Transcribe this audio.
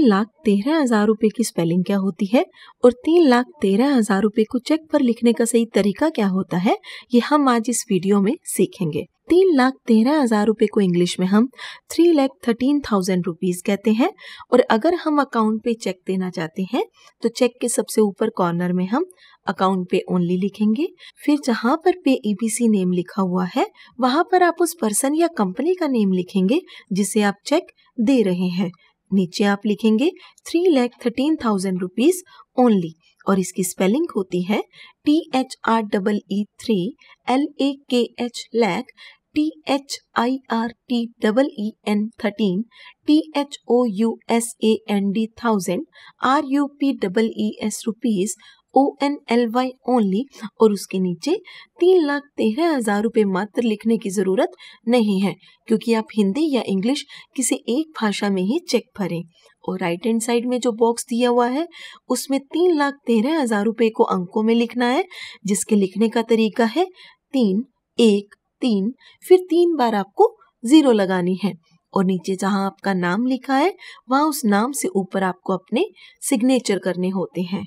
तीन लाख तेरह हजार रुपये की स्पेलिंग क्या होती है और तीन लाख तेरह हजार रुपये को चेक पर लिखने का सही तरीका क्या होता है ये हम आज इस वीडियो में सीखेंगे तीन लाख तेरह हजार रूपए को इंग्लिश में हम three lakh thirteen thousand rupees कहते हैं और अगर हम अकाउंट पे चेक देना चाहते हैं तो चेक के सबसे ऊपर कॉर्नर में हम अकाउंट पे ओनली लिखेंगे फिर जहाँ पर पे ईबीसी नेम लिखा हुआ है वहाँ पर आप उस पर्सन या कंपनी का नेम लिखेंगे जिसे आप चेक दे रहे हैं नीचे आप लिखेंगे three lakh thirteen thousand rupees only और इसकी स्पेलिंग होती है T H R double E three L A K H lakh T H I R T double E N thirteen T H O U S A N D thousand R U P double E S rupees O N L Y only और उसके नीचे तीन लाख तेरह हजार रूपए मात्र लिखने की ज़रूरत नहीं है क्योंकि आप हिंदी या इंग्लिश किसी एक भाषा में ही चेक भरें और राइट हैंड साइड में जो बॉक्स दिया हुआ है उसमें तीन लाख तेरह हजार रूपए को अंकों में लिखना है जिसके लिखने का तरीका है तीन एक तीन फिर तीन बार आपको ज़ीरो लगानी है और नीचे जहाँ आपका नाम लिखा है वहाँ उस नाम से ऊपर आपको अपने सिग्नेचर करने होते हैं